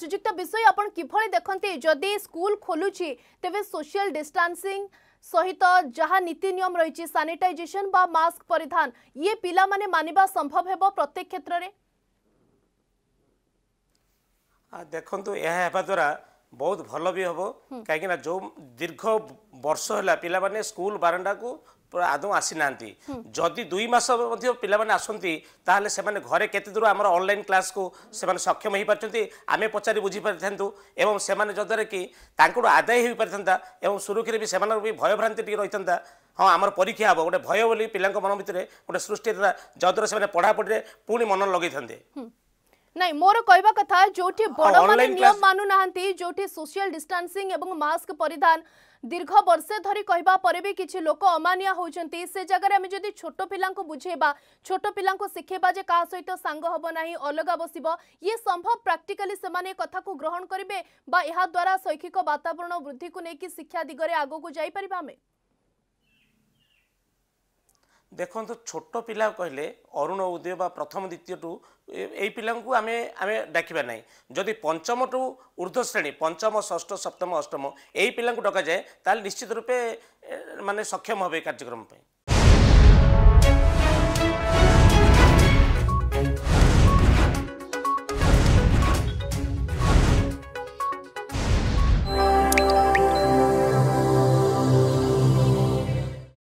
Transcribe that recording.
ଶ୍ରୀଯୁକ୍ତ ବିଷୟ ଆପଣ କିଭଳି ଦେଖନ୍ତି ଯଦି ସ୍କୁଲ ଖୋଲୁଛି ତେବେ ସୋସିଆଲ ଡିଷ୍ଟାନ୍ସିଂ ସହିତ ଯାହା ନୀତି ନିୟମ ରହିଛି ସାନିଟାଇଜେସନ ବା ମାସ୍କ ପରିଧାନ ଇଏ ପିଲାମାନେ ମାନିବା ସମ୍ଭବ ହେବ ପ୍ରତ୍ୟେକ କ୍ଷେତ୍ରରେ ଦେଖନ୍ତୁ ଏହା ହେବା ଦ୍ୱାରା ବହୁତ ଭଲ ବି ହେବ କାହିଁକିନା ଯେଉଁ ଦୀର୍ଘ ବର୍ଷ ହେଲା ପିଲାମାନେ ସ୍କୁଲ ବାରଣ୍ଡାକୁ ଆଦୌ ଆସିନାହାନ୍ତି ଯଦି ଦୁଇ ମାସ ମଧ୍ୟ ପିଲାମାନେ ଆସନ୍ତି ତାହେଲେ ସେମାନେ ଘରେ କେତେ ଦୂର ଆମର ଅନଲାଇନ୍ କ୍ଲାସ୍କୁ ସେମାନେ ସକ୍ଷମ ହୋଇପାରିଛନ୍ତି ଆମେ ପଚାରି ବୁଝିପାରିଥାନ୍ତୁ ଏବଂ ସେମାନେ ଯଦ୍ୱାରା କି ତାଙ୍କଠୁ ଆଦାୟ ହୋଇପାରିଥାନ୍ତା ଏବଂ ସୁରକ୍ଷାରେ ବି ସେମାନଙ୍କର ବି ଭୟଭ୍ରାନ୍ତି ଟିକେ ରହିଥାନ୍ତା ହଁ ଆମର ପରୀକ୍ଷା ହେବ ଗୋଟେ ଭୟ ବୋଲି ପିଲାଙ୍କ ମନ ଭିତରେ ଗୋଟେ ସୃଷ୍ଟି ହେଇଥିଲା ଯଦ୍ୱାରା ସେମାନେ ପଢ଼ାପଢ଼ିରେ ପୁଣି ମନ ଲଗେଇଥାନ୍ତେ ନାଇଁ ମୋର କହିବା କଥା ଯୋଉଠି ବଡମାନେ ନିୟମ ମାନୁନାହାନ୍ତି ଯୋଉଠି ସୋସିଆଲ ଡିଷ୍ଟାନ୍ସିଂ ଏବଂ ମାସ୍କ ପରିଧାନ ଦୀର୍ଘ ବର୍ଷେ ଧରି କହିବା ପରେ ବି କିଛି ଲୋକ ଅମାନିଆ ହେଉଛନ୍ତି ସେ ଜାଗାରେ ଆମେ ଯଦି ଛୋଟ ପିଲାଙ୍କୁ ବୁଝେଇବା ଛୋଟ ପିଲାଙ୍କୁ ଶିଖେଇବା ଯେ କାହା ସହିତ ସାଙ୍ଗ ହେବ ନାହିଁ ଅଲଗା ବସିବ ଇଏ ସମ୍ଭବ ପ୍ରାକ୍ଟିକାଲି ସେମାନେ କଥାକୁ ଗ୍ରହଣ କରିବେ ବା ଏହାଦ୍ୱାରା ଶୈକ୍ଷିକ ବାତାବରଣ ବୃଦ୍ଧିକୁ ନେଇକି ଶିକ୍ଷା ଦିଗରେ ଆଗକୁ ଯାଇପାରିବା ଆମେ ଦେଖନ୍ତୁ ଛୋଟ ପିଲା କହିଲେ ଅରୁଣ ଉଦୟ ବା ପ୍ରଥମ ଦ୍ୱିତୀୟଠୁ ଏଇ ପିଲାଙ୍କୁ ଆମେ ଆମେ ଡାକିବା ନାହିଁ ଯଦି ପଞ୍ଚମଠୁ ଉର୍ଦ୍ଧ୍ୱ ଶ୍ରେଣୀ ପଞ୍ଚମ ଷଷ୍ଠ ସପ୍ତମ ଅଷ୍ଟମ ଏଇ ପିଲାଙ୍କୁ ଡକାଯାଏ ତାହେଲେ ନିଶ୍ଚିତ ରୂପେ ମାନେ ସକ୍ଷମ ହେବେ କାର୍ଯ୍ୟକ୍ରମ ପାଇଁ